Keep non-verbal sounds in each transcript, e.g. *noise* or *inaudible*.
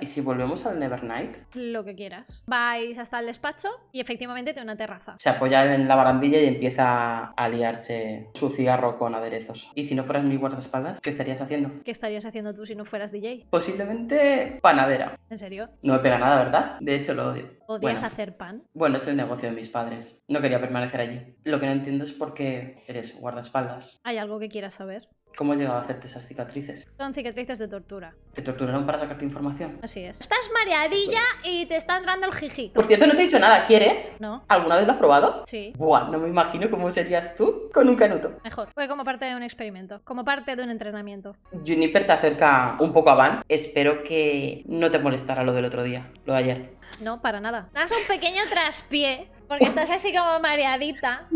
¿y si volvemos al Nevernight? Lo que quieras. Vais hasta el despacho y efectivamente tiene una terraza. Se apoya en la barandilla y empieza a liarse su cigarro con aderezos. ¿Y si no fueras mi guardaespaldas, qué estarías haciendo? ¿Qué estarías haciendo tú si no fueras DJ? Posiblemente panadera. ¿En serio? No me pega nada, ¿verdad? De hecho, lo odio. ¿Odias hacer pan? Bueno, es el negocio de mis padres. No quería permanecer allí. Lo que no entiendo es por qué eres guardaespaldas. ¿Hay algo que quieras saber? ¿Cómo has llegado a hacerte esas cicatrices? Son cicatrices de tortura. ¿Te torturaron para sacarte información? Así es. Estás mareadilla y te está entrando el jiji. Por cierto, no te he dicho nada. ¿Quieres? No. ¿Alguna vez lo has probado? Sí. Buah, no me imagino cómo serías tú con un canuto. Mejor. Fue como parte de un experimento, como parte de un entrenamiento. Juniper se acerca un poco a Van. Espero que no te molestara lo del otro día, lo de ayer. No, para nada. Das un pequeño traspié porque estás así como mareadita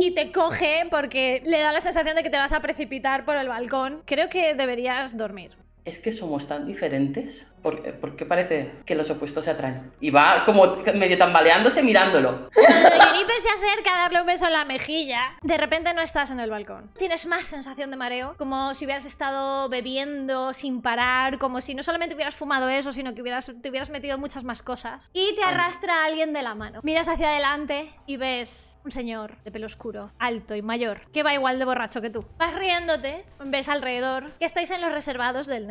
y te coge porque le da la sensación de que te vas a precipitar por el balcón. Creo que deberías dormir es que somos tan diferentes. porque qué parece que los opuestos se atraen? Y va como medio tambaleándose mirándolo. Cuando Jennifer se acerca a darle un beso en la mejilla, de repente no estás en el balcón. Tienes más sensación de mareo, como si hubieras estado bebiendo sin parar, como si no solamente hubieras fumado eso, sino que hubieras, te hubieras metido muchas más cosas. Y te arrastra a alguien de la mano. Miras hacia adelante y ves un señor de pelo oscuro, alto y mayor, que va igual de borracho que tú. Vas riéndote, ves alrededor que estáis en los reservados del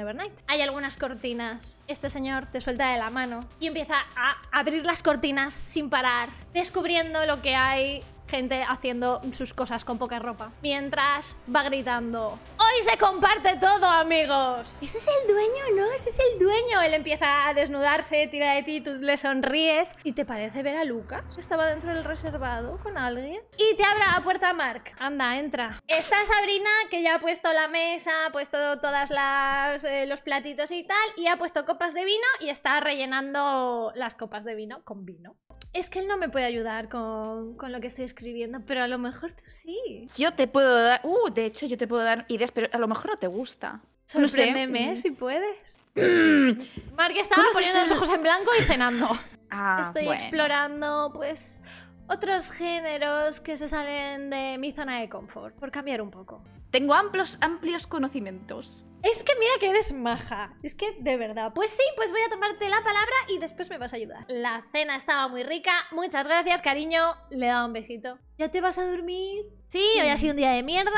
hay algunas cortinas. Este señor te suelta de la mano y empieza a abrir las cortinas sin parar, descubriendo lo que hay gente haciendo sus cosas con poca ropa. Mientras va gritando, ¡Hoy se comparte todo, amigos! Ese es el dueño, ¿no? Ese es el dueño. Él empieza a desnudarse, tira de ti, tú le sonríes. ¿Y te parece ver a Lucas? Estaba dentro del reservado con alguien. Y te abre la puerta Mark. Anda, entra. Está Sabrina, que ya ha puesto la mesa, ha puesto todas las... Eh, los platitos y tal, y ha puesto copas de vino y está rellenando las copas de vino con vino. Es que él no me puede ayudar con, con lo que estoy escribiendo pero a lo mejor tú sí. Yo te puedo dar, uh, de hecho yo te puedo dar ideas, pero a lo mejor no te gusta. Sorpréndeme mm. si puedes. *clears throat* estaba poniendo los ojos en blanco y cenando. *laughs* Ah, Estoy explorando, pues, otros géneros que se salen de mi zona de confort, por cambiar un poco. Tengo amplios, amplios conocimientos. Es que mira que eres maja. Es que de verdad. Pues sí, pues voy a tomarte la palabra y después me vas a ayudar. La cena estaba muy rica. Muchas gracias, cariño. Le dado un besito. ¿Ya te vas a dormir? Sí, hoy ha sido un día de mierda.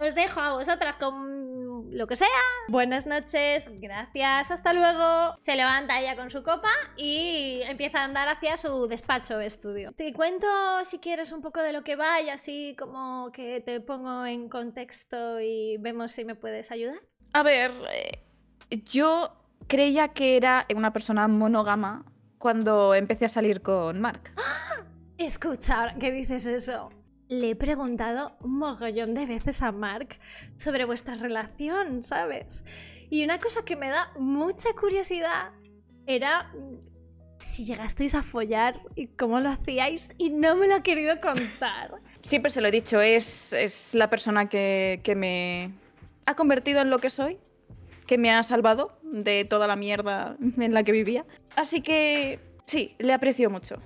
Os dejo a vosotras con lo que sea. Buenas noches, gracias, hasta luego. Se levanta ella con su copa y empieza a andar hacia su despacho estudio. Te cuento si quieres un poco de lo que va y así como que te pongo en contexto y vemos si me puedes ayudar. A ver, eh, yo creía que era una persona monógama cuando empecé a salir con Mark. *gasps* Escucha, ¿qué dices eso? Le he preguntado un mogollón de veces a Mark sobre vuestra relación, ¿sabes? Y una cosa que me da mucha curiosidad era mm, si llegasteis a follar y cómo lo hacíais y no me lo ha querido contar. *laughs* Siempre se lo he dicho, es, es la persona que, que me ha convertido en lo que soy, que me ha salvado de toda la mierda en la que vivía. Así que sí, le aprecio mucho.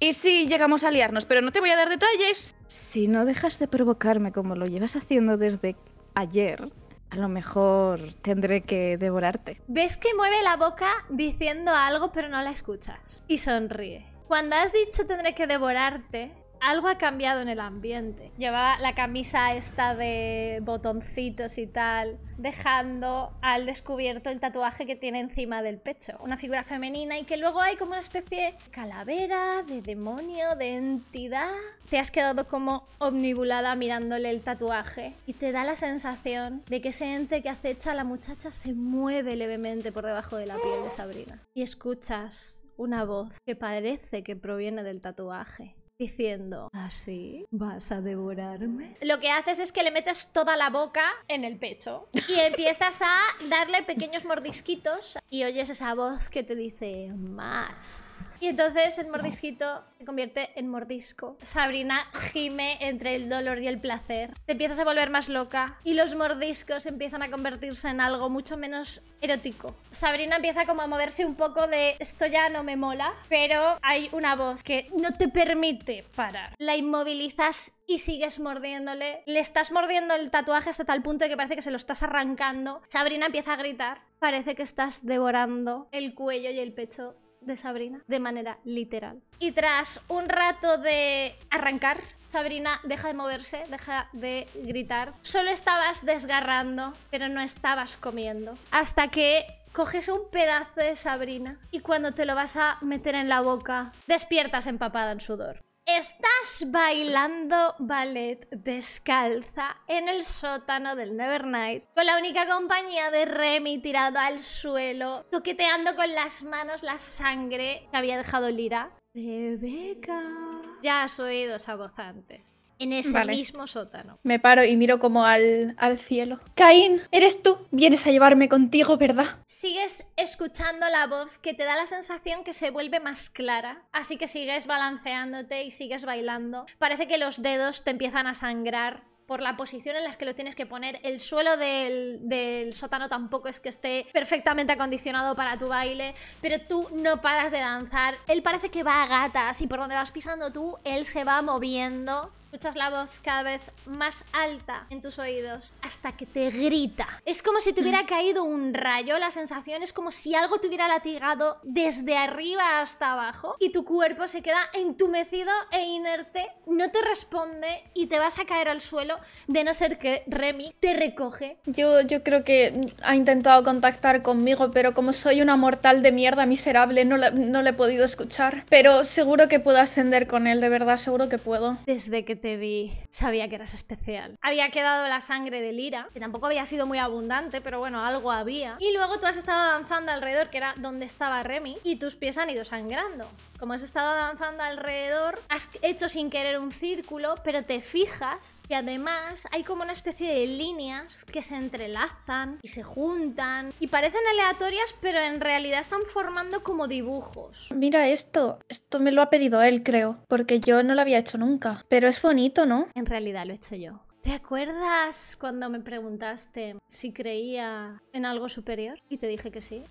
Y sí, llegamos a liarnos, pero no te voy a dar detalles. Si no dejas de provocarme como lo llevas haciendo desde ayer, a lo mejor tendré que devorarte. ¿Ves que mueve la boca diciendo algo pero no la escuchas? Y sonríe. Cuando has dicho tendré que devorarte, algo ha cambiado en el ambiente. Llevaba la camisa esta de botoncitos y tal, dejando al descubierto el tatuaje que tiene encima del pecho. Una figura femenina y que luego hay como una especie de calavera, de demonio, de entidad. Te has quedado como omnibulada mirándole el tatuaje y te da la sensación de que ese ente que acecha a la muchacha se mueve levemente por debajo de la piel de Sabrina. Y escuchas una voz que parece que proviene del tatuaje diciendo, ¿así vas a devorarme? Lo que haces es que le metes toda la boca en el pecho y empiezas a darle pequeños mordisquitos y oyes esa voz que te dice, más. Y entonces el mordisquito se convierte en mordisco. Sabrina gime entre el dolor y el placer. Te empiezas a volver más loca y los mordiscos empiezan a convertirse en algo mucho menos erótico. Sabrina empieza como a moverse un poco de esto ya no me mola, pero hay una voz que no te permite parar. La inmovilizas y sigues mordiéndole. Le estás mordiendo el tatuaje hasta tal punto de que parece que se lo estás arrancando. Sabrina empieza a gritar. Parece que estás devorando el cuello y el pecho de Sabrina de manera literal. Y tras un rato de arrancar, Sabrina deja de moverse, deja de gritar. Solo estabas desgarrando, pero no estabas comiendo. Hasta que coges un pedazo de Sabrina y cuando te lo vas a meter en la boca, despiertas empapada en sudor. Estás bailando ballet descalza en el sótano del Nevernight con la única compañía de Remy tirado al suelo, toqueteando con las manos la sangre que había dejado Lira. Rebeca. Ya has oído esa voz antes en ese mismo sótano. Me paro y miro como al, al cielo. Caín, eres tú. Vienes a llevarme contigo, ¿verdad? Sigues escuchando la voz que te da la sensación que se vuelve más clara. Así que sigues balanceándote y sigues bailando. Parece que los dedos te empiezan a sangrar por la posición en la que lo tienes que poner. El suelo del, del, sótano tampoco es que esté perfectamente acondicionado para tu baile, pero tú no paras de danzar. Él parece que va a gatas y por donde vas pisando tú, él se va moviendo Escuchas la voz cada vez más alta en tus oídos hasta que te grita. Es como si te hubiera mm. caído un rayo, la sensación es como si algo te hubiera latigado desde arriba hasta abajo y tu cuerpo se queda entumecido e inerte, no te responde y te vas a caer al suelo de no ser que Remy te recoge. Yo, yo creo que ha intentado contactar conmigo, pero como soy una mortal de mierda miserable, no le, he podido escuchar. Pero seguro que puedo ascender con él, de verdad, seguro que puedo. Desde que te vi, sabía que eras especial. Había quedado la sangre de Lira, que tampoco había sido muy abundante, pero bueno, algo había. Y luego tú has estado danzando alrededor, que era donde estaba Remy, y tus pies han ido sangrando. Como has estado danzando alrededor, has hecho sin querer un círculo, pero te fijas que además hay como una especie de líneas que se entrelazan y se juntan y parecen aleatorias, pero en realidad están formando como dibujos. Mira esto, esto me lo ha pedido él, creo, porque yo no lo había hecho nunca, pero es bonito, ¿no? En realidad lo he hecho yo. ¿Te acuerdas cuando me preguntaste si creía en algo superior? Y te dije que sí.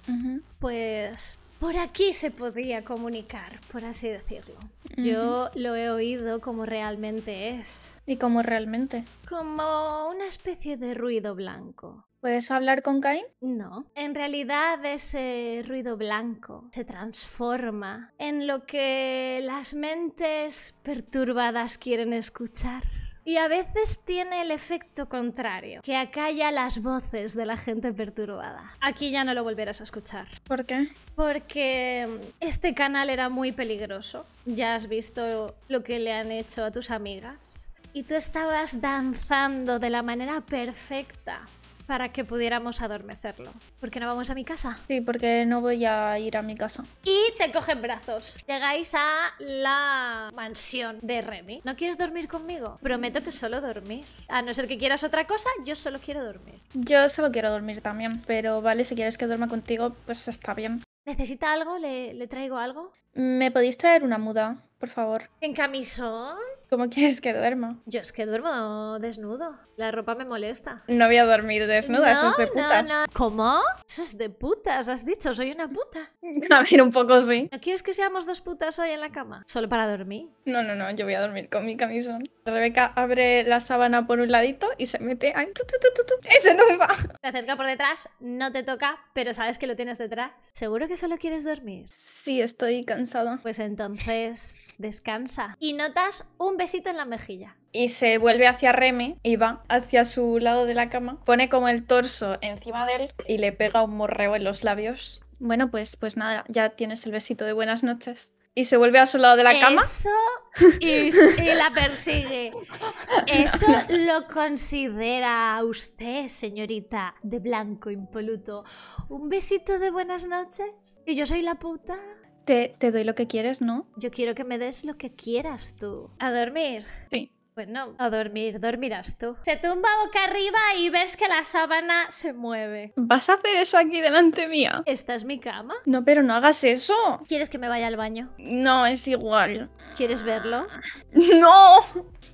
Pues por aquí se podía comunicar, por así decirlo. Yo lo he oído como realmente es. ¿Y como realmente? Como una especie de ruido blanco. ¿Puedes hablar con Cain? No. En realidad ese ruido blanco se transforma en lo que las mentes perturbadas quieren escuchar. Y a veces tiene el efecto contrario, que acalla las voces de la gente perturbada. Aquí ya no lo volverás a escuchar. ¿Por qué? Porque mm, este canal era muy peligroso. Ya has visto lo que le han hecho a tus amigas. Y tú estabas danzando de la manera perfecta para que pudiéramos adormecerlo. ¿Por qué no vamos a mi casa? Sí, porque no voy a ir a mi casa. Y te cogen brazos. Llegáis a la mansión de Remy. ¿No quieres dormir conmigo? Prometo que solo dormir. A no ser que quieras otra cosa, yo solo quiero dormir. Yo solo quiero dormir también, pero vale, si quieres que duerma contigo, pues está bien. ¿Necesita algo? ¿Le, le traigo algo? ¿Me podéis traer una muda? por favor. ¿En camisón? ¿Cómo quieres que duerma? Yo es que duermo desnudo. La ropa me molesta. No voy a dormir desnuda, no, de putas. ¿Cómo? Eso es de putas, has dicho, soy una puta. *laughs* A ver, un poco sí. ¿No quieres que seamos dos putas hoy en la cama? ¿Solo para dormir? No, no, no, yo voy a dormir con mi camisón. Rebeca abre la sábana por un ladito y se mete ahí. Tu, tu, tu, y se tumba acerca por detrás, no te toca, pero sabes que lo tienes detrás. ¿Seguro que solo quieres dormir? Sí, estoy cansado. Pues entonces, descansa. Y notas un besito en la mejilla. Y se vuelve hacia Remy y va hacia su lado de la cama. Pone como el torso encima de él y le pega un morreo en los labios. Bueno, pues, pues nada, ya tienes el besito de buenas noches y se vuelve a su lado de la cama. y, la persigue. ¿Eso lo considera usted, señorita de blanco impoluto, un besito de buenas noches? ¿Y yo soy la puta? Te, te doy lo que quieres, ¿no? Yo quiero que me des lo que quieras tú. A dormir. Sí. Bueno, a dormir, dormirás tú. Se tumba boca arriba y ves que la sábana se mueve. ¿Vas a hacer eso aquí delante mía? ¿Esta es mi cama? No, pero no hagas eso. ¿Quieres que me vaya al baño? No, es igual. ¿Quieres verlo? *laughs* ¡No!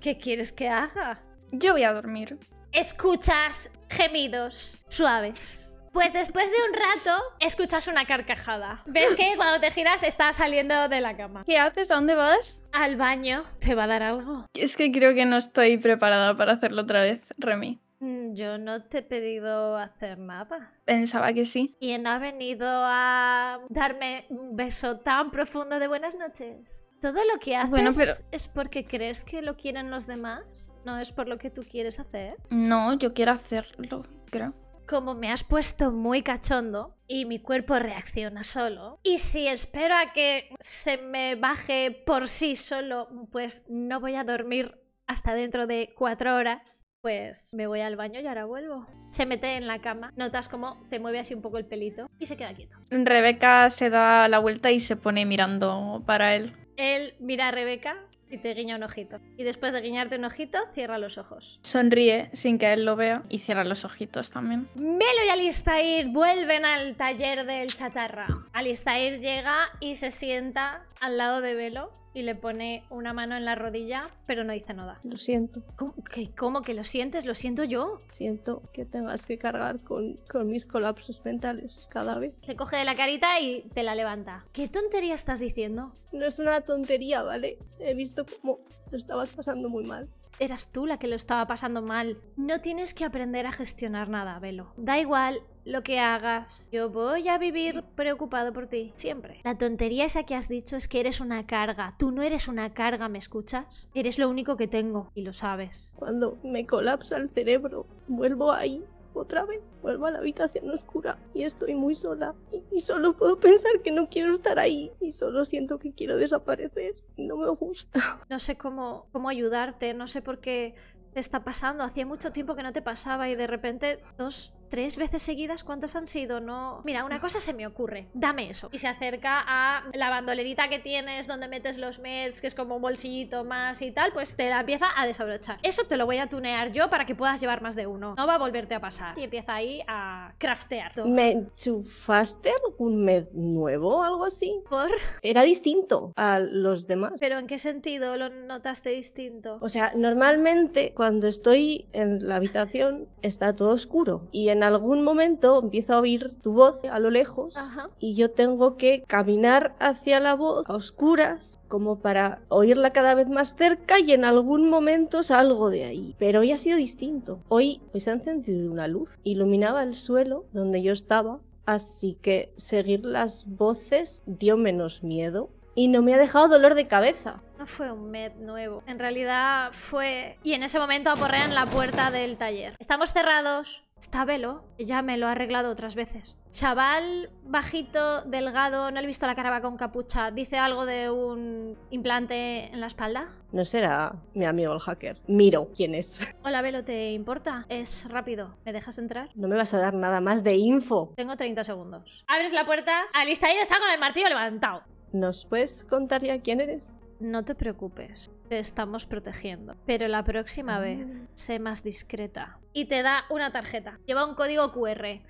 ¿Qué quieres que haga? Yo voy a dormir. Escuchas gemidos suaves. Pues después de un rato, escuchas una carcajada. Ves que cuando te giras está saliendo de la cama. ¿Qué haces? ¿A dónde vas? Al baño. ¿Te va a dar algo? Es que creo que no estoy preparada para hacerlo otra vez, Remy. Mm, yo no te he pedido hacer nada. Pensaba que sí. ¿Quién ha venido a darme un beso tan profundo de buenas noches. Todo lo que haces es porque crees que lo quieren los demás, no es por lo que tú quieres hacer. No, yo quiero hacerlo, creo como me has puesto muy cachondo y mi cuerpo reacciona solo. Y si espero a que se me baje por sí solo, pues no voy a dormir hasta dentro de cuatro horas. Pues me voy al baño y ahora vuelvo. Se mete en la cama, notas como te mueve así un poco el pelito y se queda quieto. Rebeca se da la vuelta y se pone mirando para él. Él mira a Rebeca y te guiña un ojito. Y después de guiñarte un ojito, cierra los ojos. Sonríe sin que él lo vea y cierra los ojitos también. Melo y Alistair vuelven al taller del chatarra. Alistair llega y se sienta al lado de Velo y le pone una mano en la rodilla, pero no dice nada. Lo siento. ¿Cómo que, cómo que lo sientes? ¿Lo siento yo? Siento que tengas que cargar con, con mis colapsos mentales cada vez. Te coge de la carita y te la levanta. ¿Qué tontería estás diciendo? No es una tontería, ¿vale? He visto cómo lo estabas pasando muy mal eras tú la que lo estaba pasando mal. No tienes que aprender a gestionar nada, Velo. Da igual lo que hagas. Yo voy a vivir preocupado por ti, siempre. La tontería esa que has dicho es que eres una carga. Tú no eres una carga, ¿me escuchas? Eres lo único que tengo y lo sabes. Cuando me colapsa el cerebro, vuelvo ahí otra vez. Vuelvo a la habitación oscura y estoy muy sola. Y, solo puedo pensar que no quiero estar ahí. Y solo siento que quiero desaparecer. No me gusta. No sé cómo, cómo ayudarte. No sé por qué te está pasando. Hacía mucho tiempo que no te pasaba y de repente dos tres veces seguidas, ¿cuántas han sido? No. Mira, una cosa se me ocurre, dame eso. Y se acerca a la bandolerita que tienes donde metes los meds, que es como un bolsillito más y tal, pues te la empieza a desabrochar. Eso te lo voy a tunear yo para que puedas llevar más de uno. No va a volverte a pasar. Y empieza ahí a craftear. Todo. ¿Me enchufaste Un med nuevo algo así? ¿Por? Era distinto a los demás. ¿Pero en qué sentido lo notaste distinto? O sea, normalmente cuando estoy en la habitación está todo oscuro y en en algún momento empiezo a oír tu voz a lo lejos y yo tengo que caminar hacia la voz a oscuras como para oírla cada vez más cerca y en algún momento salgo de ahí. Pero hoy ha sido distinto. Hoy pues ha encendido una luz, iluminaba el suelo donde yo estaba, así que seguir las voces dio menos miedo y no me ha dejado dolor de cabeza. No fue un med nuevo. En realidad fue... Y en ese momento aporrean la puerta del taller. Estamos cerrados, Está velo, ya me lo ha arreglado otras veces. Chaval bajito, delgado, no he visto la cara va con capucha. ¿Dice algo de un implante en la espalda? No será mi amigo el hacker. Miro quién es. Hola, Velo, ¿te importa? Es rápido. ¿Me dejas entrar? No me vas a dar nada más de info. Tengo 30 segundos. Abres la puerta. Alistair está con el martillo levantado. ¿Nos puedes contar ya quién eres? no te preocupes, te estamos protegiendo. Pero la próxima ah. vez, sé más discreta. Y te da una tarjeta. Lleva un código QR.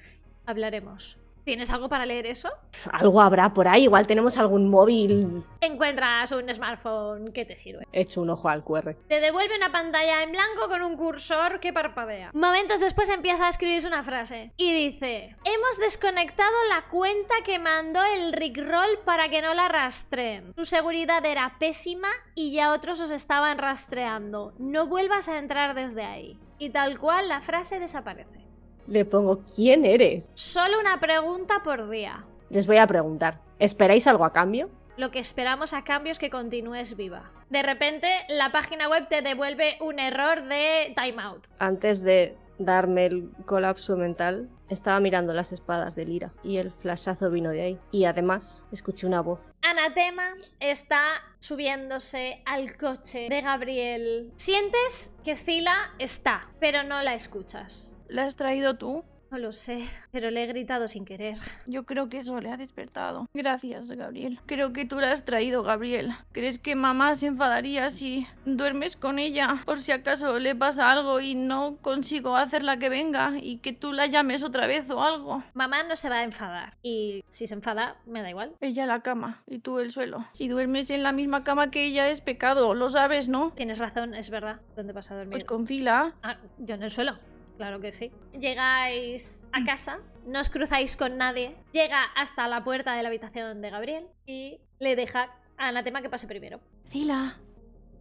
Hablaremos. ¿Tienes algo para leer eso? Algo habrá por ahí, igual tenemos algún móvil. Encuentras un smartphone que te sirve. He hecho un ojo al QR. Te devuelve una pantalla en blanco con un cursor que parpadea. Momentos después empieza a escribirse una frase y dice: Hemos desconectado la cuenta que mandó el Rickroll para que no la rastreen. Su seguridad era pésima y ya otros os estaban rastreando. No vuelvas a entrar desde ahí. Y tal cual la frase desaparece. Le pongo, ¿quién eres? Solo una pregunta por día. Les voy a preguntar, ¿esperáis algo a cambio? Lo que esperamos a cambio es que continúes viva. De repente, la página web te devuelve un error de timeout. Antes de darme el colapso mental, estaba mirando las espadas de Lira y el flashazo vino de ahí. Y además, escuché una voz. Anatema está subiéndose al coche de Gabriel. Sientes que Zila está, pero no la escuchas. ¿La has traído tú? No lo sé, pero le he gritado sin querer. Yo creo que eso le ha despertado. Gracias, Gabriel. Creo que tú la has traído, Gabriel. ¿Crees que mamá se enfadaría si duermes con ella? Por si acaso le pasa algo y no consigo hacerla que venga y que tú la llames otra vez o algo. Mamá no se va a enfadar. Y si se enfada, me da igual. Ella la cama y tú el suelo. Si duermes en la misma cama que ella es pecado, lo sabes, ¿no? Tienes razón, es verdad. ¿Dónde vas a dormir? Pues con fila. Ah, yo en el suelo. Claro que sí. Llegáis a casa, no os cruzáis con nadie, llega hasta la puerta de la habitación de Gabriel y le deja a Anatema que pase primero. Cila,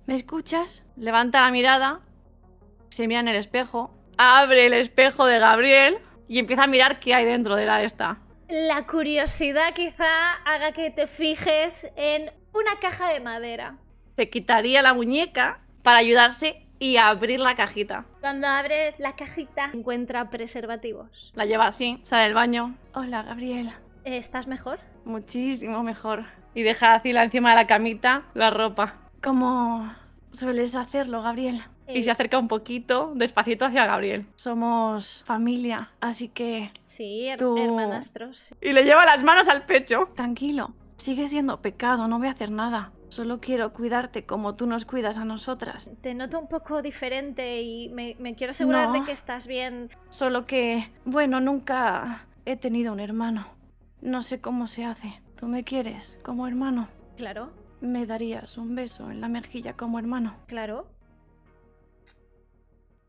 ¿me escuchas? Levanta la mirada, se mira en el espejo, abre el espejo de Gabriel y empieza a mirar qué hay dentro de la esta. La curiosidad quizá haga que te fijes en una caja de madera. Se quitaría la muñeca para ayudarse y abrir la cajita. Cuando abre la cajita, encuentra preservativos. La lleva así, sale del baño. Hola, Gabriela. ¿Estás mejor? Muchísimo mejor. Y deja así la encima de la camita la ropa. Como sueles hacerlo, Gabriel? Y se eh, acerca un poquito, despacito hacia Gabriel. Somos familia, así que. Sí, hermanastros. Y le lleva las manos al pecho. Tranquilo, sigue siendo pecado, no voy a hacer nada. Solo quiero cuidarte como tú nos cuidas a nosotras. Te noto un poco diferente y me, quiero asegurar de que estás bien. Solo que, bueno, nunca he tenido un hermano. No sé cómo se hace. Tú me quieres como hermano. Claro. Me darías un beso en la mejilla como hermano. Claro.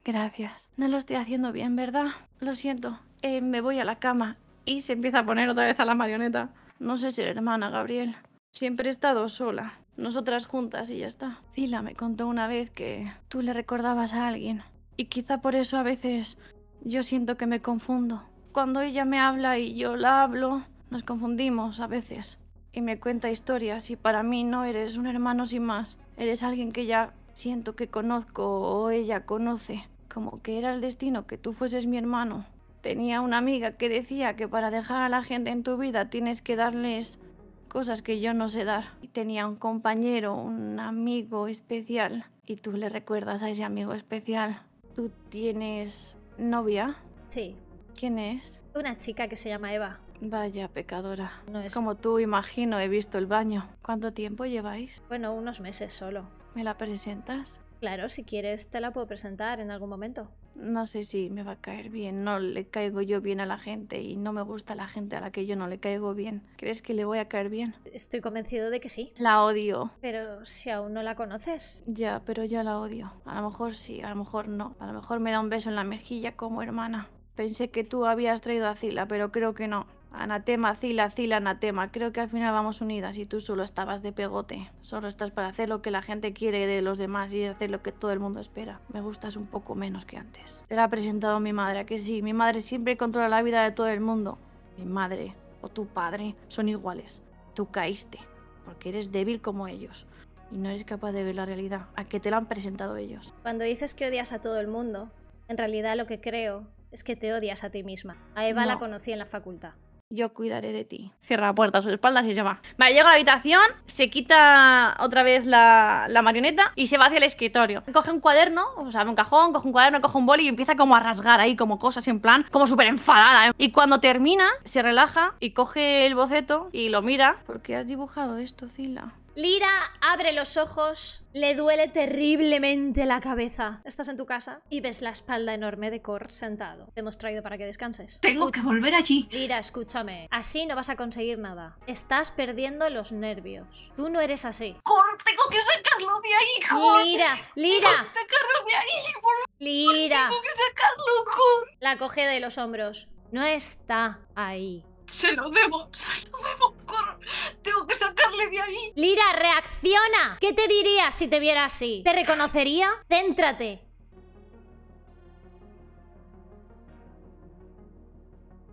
Gracias. No lo estoy haciendo bien, ¿verdad? Lo siento. Eh, me voy a la cama. Y se empieza a poner otra vez a la marioneta. No sé si la hermana, Gabriel. Siempre he estado sola nosotras juntas y ya está. Zila me contó una vez que tú le recordabas a alguien y quizá por eso a veces yo siento que me confundo. Cuando ella me habla y yo la hablo, nos confundimos a veces y me cuenta historias y para mí no eres un hermano sin más, eres alguien que ya siento que conozco o ella conoce, como que era el destino que tú fueses mi hermano. Tenía una amiga que decía que para dejar a la gente en tu vida tienes que darles cosas que yo no sé dar. tenía un compañero, un amigo especial, y tú le recuerdas a ese amigo especial. ¿Tú tienes novia? Sí. ¿Quién es? Una chica que se llama Eva. Vaya pecadora. Como tú imagino, he visto el baño. ¿Cuánto tiempo lleváis? Bueno, unos meses solo. ¿Me la presentas? Claro, si quieres te la puedo presentar en algún momento no sé si me va a caer bien, no le caigo yo bien a la gente y no me gusta la gente a la que yo no le caigo bien. ¿Crees que le voy a caer bien? Estoy convencido de que sí. La odio. Pero si aún no la conoces. Ya, pero ya la odio. A lo mejor sí, a lo mejor no. A lo mejor me da un beso en la mejilla como hermana. Pensé que tú habías traído a Zila, pero creo que no. Anatema, Zila, Zila, Anatema. Creo que al final vamos unidas y tú solo estabas de pegote. Solo estás para hacer lo que la gente quiere de los demás y hacer lo que todo el mundo espera. Me gustas un poco menos que antes. Te la ha presentado mi madre, ¿a que sí. Mi madre siempre controla la vida de todo el mundo. Mi madre o tu padre son iguales. Tú caíste porque eres débil como ellos y no eres capaz de ver la realidad. ¿A que te la han presentado ellos? Cuando dices que odias a todo el mundo, en realidad lo que creo es que te odias a ti misma. A Eva la conocí en la facultad. Yo cuidaré de ti. Cierra la puerta a su espaldas y se va. Vale, llega a la habitación, se quita otra vez la, la, marioneta y se va hacia el escritorio. Coge un cuaderno, o sea, un cajón, coge un cuaderno, coge un boli y empieza como a rasgar ahí como cosas en plan, como súper enfadada. ¿eh? Y cuando termina, se relaja y coge el boceto y lo mira. ¿Por qué has dibujado esto, Zila? Lira abre los ojos, le duele terriblemente la cabeza. Estás en tu casa y ves la espalda enorme de Cor sentado. Te hemos traído para que descanses. Tengo que volver allí. Lira, escúchame. Así no vas a conseguir nada. Estás perdiendo los nervios. Tú no eres así. Cor, tengo que sacarlo de ahí, Cor. Lira, Lira. Tengo que sacarlo de ahí, Lira. Tengo que sacarlo, La coge de los hombros. No está ahí. Se lo debo, se lo debo, corro. Tengo que sacarle de ahí. Lira, reacciona. ¿Qué te diría si te viera así? ¿Te reconocería? Céntrate.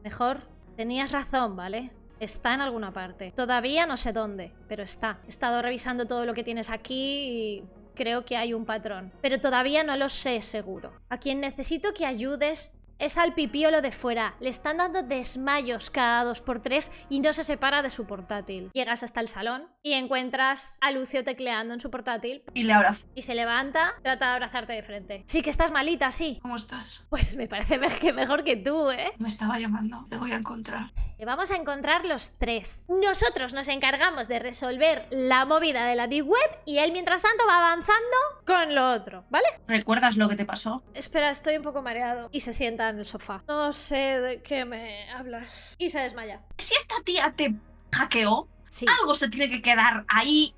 Mejor. Tenías razón, ¿vale? Está en alguna parte. Todavía no sé dónde, pero está. He estado revisando todo lo que tienes aquí y creo que hay un patrón. Pero todavía no lo sé seguro. A quien necesito que ayudes es al pipiolo de fuera, le están dando desmayos cada dos por tres y no se separa de su portátil. Llegas hasta el salón y encuentras a Lucio tecleando en su portátil. Y le abraza. Y se levanta, trata de abrazarte de frente. Sí que estás malita, sí. ¿Cómo estás? Pues me parece que mejor que tú, ¿eh? Me estaba llamando, le voy a encontrar. Le vamos a encontrar los tres. Nosotros nos encargamos de resolver la movida de la Deep Web y él mientras tanto va avanzando con lo otro, ¿vale? ¿Recuerdas lo que te pasó? Espera, estoy un poco mareado. Y se sienta en el sofá. No sé de qué me hablas. Y se desmaya. Si esta tía te hackeó, algo se tiene que quedar ahí.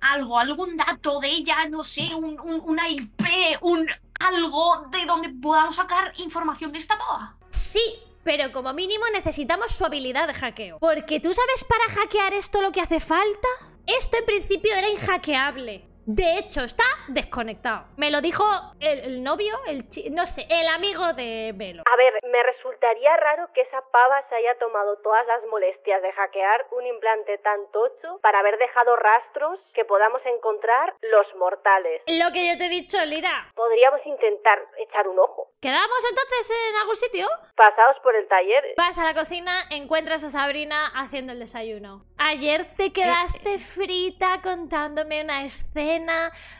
Algo, algún dato de ella, no sé, un, una IP, un algo de donde podamos sacar información de esta boa. Sí, pero como mínimo necesitamos su habilidad de hackeo. Porque tú sabes para hackear esto lo que hace falta. Esto en principio era inhackeable. De hecho, está desconectado. Me lo dijo el, novio, el no sé, el amigo de Velo. A ver, me resultaría raro que esa pava se haya tomado todas las molestias de hackear un implante tan tocho para haber dejado rastros que podamos encontrar los mortales. Lo que yo te he dicho, Lira. Podríamos intentar echar un ojo. ¿Quedamos entonces en algún sitio? Pasados por el taller. Vas a la cocina, encuentras a Sabrina haciendo el desayuno. Ayer te quedaste eh. frita contándome una escena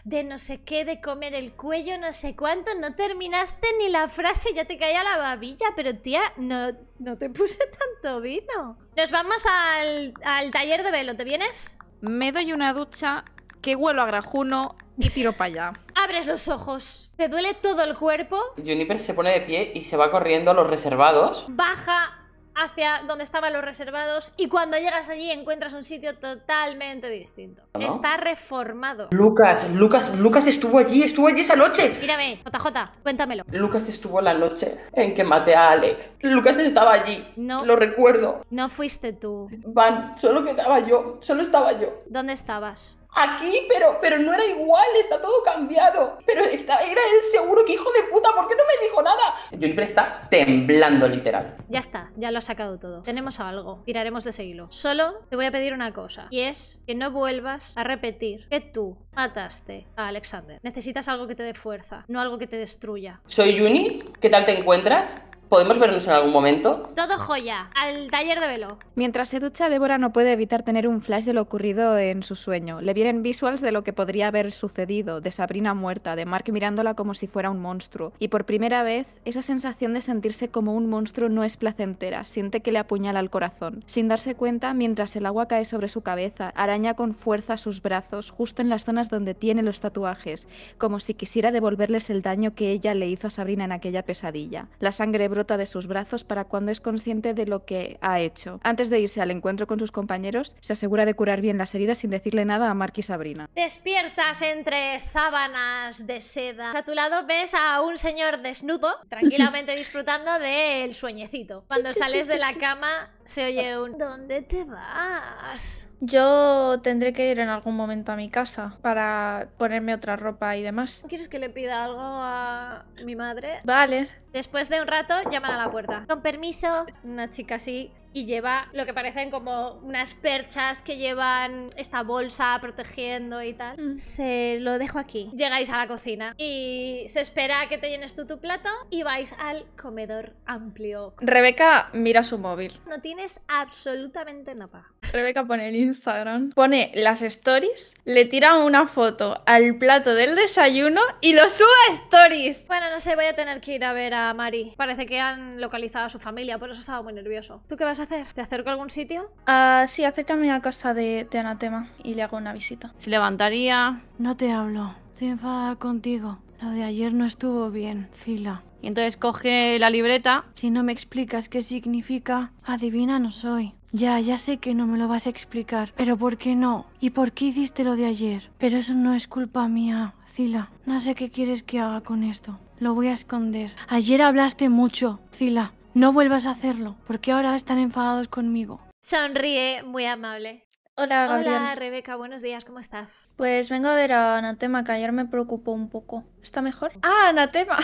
de no sé qué, de comer el cuello, no sé cuánto. No terminaste ni la frase, ya te caía la babilla, pero tía, no, no te *laughs* puse tanto vino. Nos vamos al, al taller de velo, ¿te vienes? Me doy una ducha, que huelo a grajuno y tiro para allá. *laughs* Abres los ojos. Te duele todo el cuerpo. Juniper se pone de pie y se va corriendo a los reservados. Baja hacia donde estaban los reservados y cuando llegas allí encuentras un sitio totalmente distinto. Está reformado. Lucas, Lucas, Lucas estuvo allí, estuvo allí esa noche. Mírame, JJ, cuéntamelo. Lucas estuvo la noche en que maté a Alec. Lucas estaba allí. No. Lo recuerdo. No fuiste tú. Van, solo quedaba yo, solo estaba yo. ¿Dónde estabas? aquí, pero, pero no era igual, está todo cambiado. Pero era él seguro que hijo de puta, ¿por qué no me dijo nada? Juniper está temblando literal. Ya está, ya lo ha sacado todo. Tenemos algo, tiraremos de ese Solo te voy a pedir una cosa, y es que no vuelvas a repetir que tú mataste a Alexander. Necesitas algo que te dé fuerza, no algo que te destruya. Soy Juni, ¿qué tal te encuentras? ¿Podemos vernos en algún momento? Todo joya, al taller de velo. Mientras se ducha, Débora no puede evitar tener un flash de lo ocurrido en su sueño. Le vienen visuals de lo que podría haber sucedido, de Sabrina muerta, de Mark mirándola como si fuera un monstruo. Y por primera vez, esa sensación de sentirse como un monstruo no es placentera, siente que le apuñala el corazón. Sin darse cuenta, mientras el agua cae sobre su cabeza, araña con fuerza sus brazos, justo en las zonas donde tiene los tatuajes, como si quisiera devolverles el daño que ella le hizo a Sabrina en aquella pesadilla. La sangre de sus brazos para cuando es consciente de lo que ha hecho. Antes de irse al encuentro con sus compañeros, se asegura de curar bien las heridas sin decirle nada a Mark y Sabrina. Despiertas entre sábanas de seda. A tu lado ves a un señor desnudo, tranquilamente *laughs* disfrutando del sueñecito. Cuando sales de la cama, se oye un... ¿Dónde te vas? Yo tendré que ir en algún momento a mi casa para ponerme otra ropa y demás. ¿Quieres que le pida algo a mi madre? Vale. Después de un rato, llaman a la puerta. Con permiso. Una chica así, y lleva lo que parecen como unas perchas que llevan esta bolsa protegiendo y tal. Mm. Se lo dejo aquí. Llegáis a la cocina y se espera que te llenes tú tu plato y vais al comedor amplio. Rebeca mira su móvil. No tienes absolutamente nada. Rebeca pone el Instagram, pone las stories, le tira una foto al plato del desayuno y lo sube a stories. Bueno, no sé, voy a tener que ir a ver a Mari. Parece que han localizado a su familia, por eso estaba muy nervioso. ¿Tú qué vas hacer? ¿Te acerco a algún sitio? Ah, sí, acércame a casa de, de Anatema y le hago una visita. Se levantaría. No te hablo. Estoy enfadada contigo. Lo de ayer no estuvo bien, Zila. Y entonces coge la libreta. Si no me explicas qué significa, adivina no soy. Ya, ya sé que no me lo vas a explicar, pero ¿por qué no? ¿Y por qué hiciste lo de ayer? Pero eso no es culpa mía, Zila. No sé qué quieres que haga con esto. Lo voy a esconder. Ayer hablaste mucho, Zila. No vuelvas a hacerlo, porque ahora están enfadados conmigo. Sonríe, muy amable. Hola, Hola, Rebeca, buenos días, ¿cómo estás? Pues vengo a ver a Anatema, que ayer me preocupó un poco. ¿Está mejor? ¡Ah, Anatema!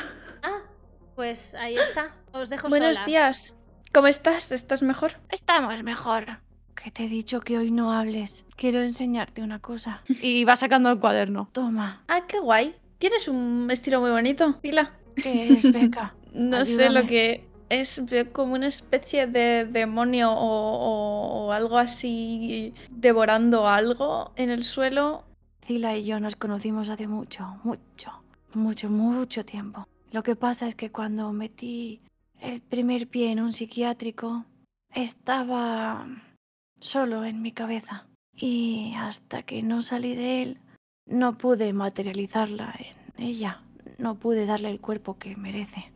Ah, pues ahí *laughs* está. Os dejo Buenos días. ¿Cómo estás? ¿Estás mejor? Estamos mejor. Que te he dicho que hoy no hables. Quiero enseñarte una cosa. Y va sacando el cuaderno. Toma. Ah, qué guay. Tienes un estilo muy bonito, Dila. ¿Qué es, Beca? *laughs* no sé lo que es como una especie de demonio o, algo así devorando algo en el suelo. Zila y yo nos conocimos hace mucho, mucho, mucho, mucho tiempo. Lo que pasa es que cuando metí el primer pie en un psiquiátrico, estaba solo en mi cabeza. Y hasta que no salí de él, no pude materializarla en ella. No pude darle el cuerpo que merece.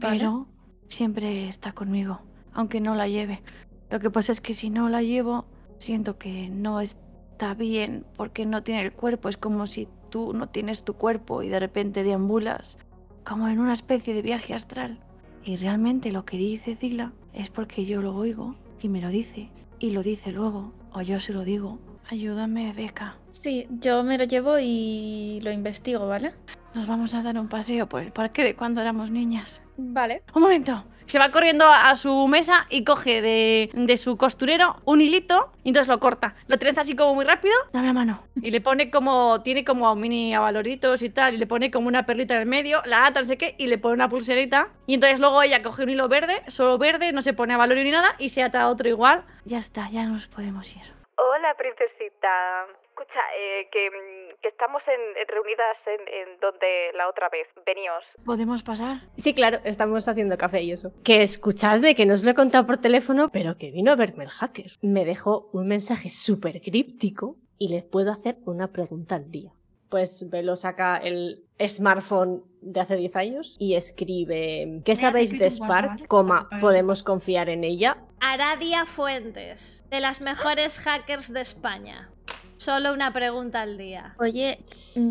Pero siempre está conmigo, aunque no la lleve. Lo que pasa es que si no la llevo, siento que no está bien porque no tiene el cuerpo. Es como si tú no tienes tu cuerpo y de repente deambulas como en una especie de viaje astral. Y realmente lo que dice Zila es porque yo lo oigo y me lo dice. Y lo dice luego, o yo se lo digo. Ayúdame, Beca. Sí, yo me lo llevo y lo investigo, ¿vale? Nos vamos a dar un paseo por el parque de cuando éramos niñas. Vale. Un momento. Se va corriendo a su mesa y coge de, su costurero un hilito y entonces lo corta. Lo trenza así como muy rápido. Dame la mano. Y le pone como. Tiene como mini avaloritos y tal. Y le pone como una perlita en el medio. La ata, no sé qué. Y le pone una pulserita. Y entonces luego ella coge un hilo verde. Solo verde. No se pone avalorio ni nada. Y se ata otro igual. Ya está. Ya nos podemos ir. Hola, princesita. Escucha, eh, mm, que, estamos en, reunidas en, en, donde la otra vez. Veníos. ¿Podemos pasar? Sí, claro, estamos haciendo café y eso. Que escuchadme, que no os lo he contado por teléfono, pero que vino a verme el hacker. Me dejó un mensaje súper críptico y les puedo hacer una pregunta al día pues Velo saca el smartphone de hace 10 años y escribe, ¿qué sabéis de Spark? ¿eh? Coma, podemos confiar en ella. Aradia Fuentes, de las mejores hackers de España. Solo una pregunta al día. Oye,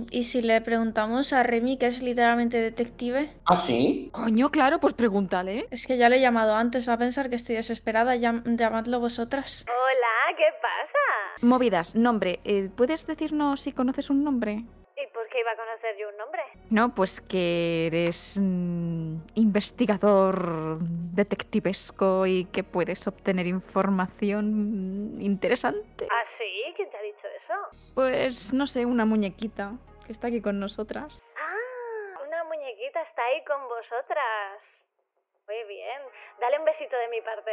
¿y si le preguntamos a Remy, que es literalmente detective? ¿Ah, sí? Coño, claro, pues pregúntale. Es que ya le he llamado antes, va a pensar que estoy desesperada, llamadlo vosotras. Hola, ¿qué pasa? Movidas, nombre. Eh, ¿Puedes decirnos si conoces un nombre? ¿Y por qué iba a conocer yo un nombre? No, pues que eres mm, investigador detectivesco y que puedes obtener información interesante. ¿Ah, sí? ¿Quién te ha dicho eso? Pues no sé, una muñequita que está aquí con nosotras. Ah, una muñequita está ahí con vosotras. Muy bien. Dale un besito de mi parte.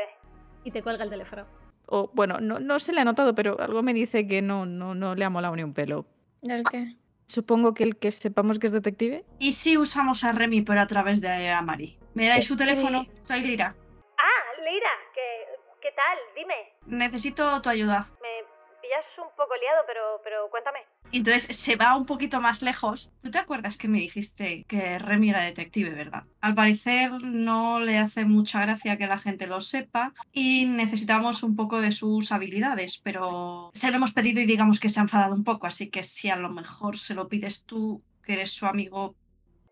Y te cuelga el teléfono. O bueno, no, no se le ha notado, pero algo me dice que no, no, no le ha molado ni un pelo. ¿El qué? Supongo que el que sepamos que es detective. ¿Y si usamos a Remy, pero a través de Mari. ¿Me dais su teléfono? Soy Lira. Ah, Lira, ¿qué, tal? Dime. Necesito tu ayuda. Me pillas un poco liado, pero, pero cuéntame. Entonces se va un poquito más lejos. ¿Tú te acuerdas que me dijiste que Remy era detective, verdad? Al parecer no le hace mucha gracia que la gente lo sepa y necesitamos un poco de sus habilidades, pero se lo hemos pedido y digamos que se ha enfadado un poco, así que si a lo mejor se lo pides tú, que eres su amigo...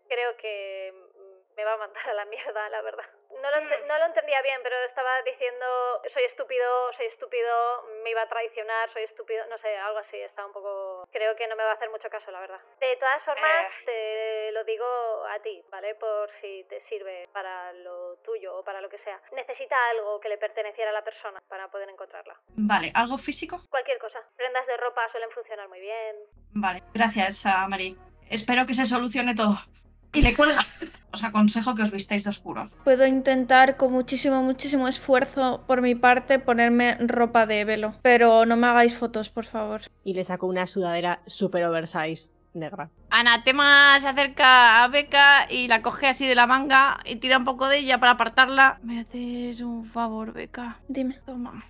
Creo que me va a mandar a la mierda, la verdad. Mm. no lo, entendía bien, pero estaba diciendo, soy estúpido, soy estúpido, me iba a traicionar, soy estúpido, no sé, algo así, está un poco... Creo que no me va a hacer mucho caso, la verdad. De todas formas, eh. te lo digo a ti, ¿vale? Por si te sirve para lo tuyo o para lo que sea. Necesita algo que le perteneciera a la persona para poder encontrarla. Vale, ¿algo físico? Cualquier cosa. Prendas de ropa suelen funcionar muy bien. Vale, gracias a Espero que se solucione todo. Y le cuelga... *laughs* os aconsejo que os vistáis de oscuro. Puedo intentar con muchísimo, muchísimo esfuerzo por mi parte ponerme ropa de velo, pero no me hagáis fotos, por favor. Y le saco una sudadera super oversized negra. Anatema se acerca a Beca y la coge así de la manga y tira un poco de ella para apartarla. Me haces un favor, Beca. Dime. Toma.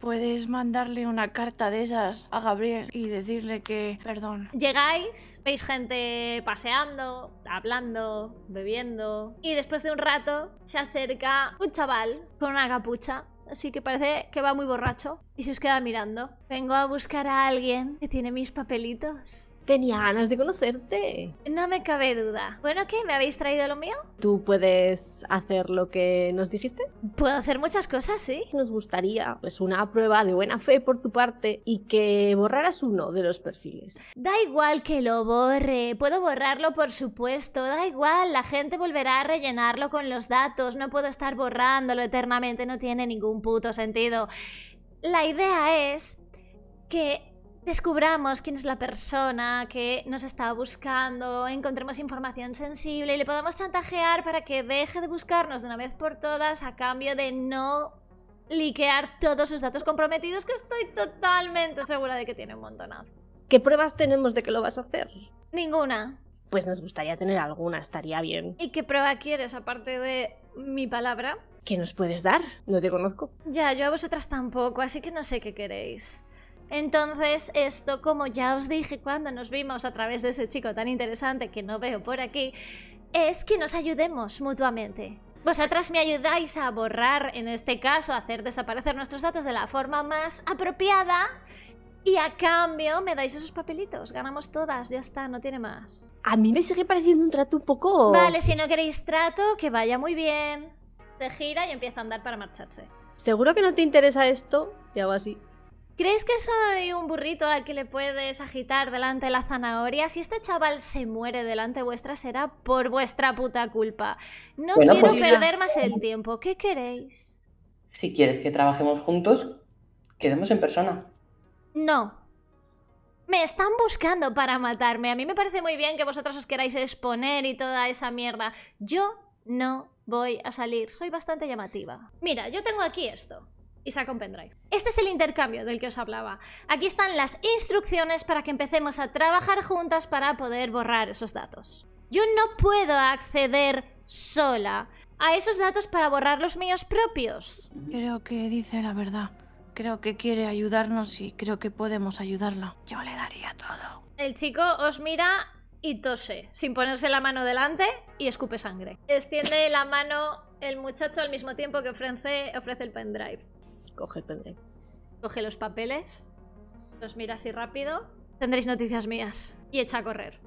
Puedes mandarle una carta de esas a Gabriel y decirle que perdón. Llegáis, veis gente paseando, hablando, bebiendo. Y después de un rato se acerca un chaval con una capucha. Así que parece que va muy borracho y se os queda mirando. Vengo a buscar a alguien que tiene mis papelitos. Tenía ganas de conocerte. No me cabe duda. Bueno, ¿qué? ¿Me habéis traído lo mío? ¿Tú puedes hacer lo que nos dijiste? Puedo hacer muchas cosas, sí. Nos gustaría, pues, una prueba de buena fe por tu parte y que borraras uno de los perfiles. Da igual que lo borre. Puedo borrarlo, por supuesto. Da igual. La gente volverá a rellenarlo con los datos. No puedo estar borrándolo eternamente. No tiene ningún puto sentido la idea es que descubramos quién es la persona que nos está buscando, encontremos información sensible y le podamos chantajear para que deje de buscarnos de una vez por todas a cambio de no liquear todos sus datos comprometidos, que estoy totalmente segura de que tiene un montonazo. ¿Qué pruebas tenemos de que lo vas a hacer? Ninguna. Pues nos gustaría tener alguna, estaría bien. ¿Y qué prueba quieres aparte de mi palabra? ¿Qué nos puedes dar? No te conozco. Ya, yo a vosotras tampoco, así que no sé qué queréis. Entonces, esto, como ya os dije cuando nos vimos a través de ese chico tan interesante que no veo por aquí, es que nos ayudemos mutuamente. Vosotras me ayudáis a borrar, en este caso, a hacer desaparecer nuestros datos de la forma más apropiada y a cambio me dais esos papelitos. Ganamos todas, ya está, no tiene más. A mí me sigue pareciendo un trato un poco... Vale, si no queréis trato, que vaya muy bien se gira y empieza a andar para marcharse. ¿Seguro que no te interesa esto? Y hago así. ¿Crees que soy un burrito al que le puedes agitar delante de la zanahoria? Si este chaval se muere delante vuestra será por vuestra puta culpa. No quiero pues perder más el tiempo. ¿Qué queréis? Si quieres que trabajemos juntos, quedemos en persona. No. Me están buscando para matarme. A mí me parece muy bien que vosotros os queráis exponer y toda esa mierda. Yo no voy a salir. Soy bastante llamativa. Mira, yo tengo aquí esto. Y saco un pendrive. Este es el intercambio del que os hablaba. Aquí están las instrucciones para que empecemos a trabajar juntas para poder borrar esos datos. Yo no puedo acceder sola a esos datos para borrar los míos propios. Creo que dice la verdad. Creo que quiere ayudarnos y creo que podemos ayudarla. Yo le daría todo. El chico os mira y tose, sin ponerse la mano delante y escupe sangre. Extiende la mano el muchacho al mismo tiempo que ofrece, ofrece el pendrive. Coge el pendrive. Coge los papeles, los mira así rápido. Tendréis noticias mías y echa a correr.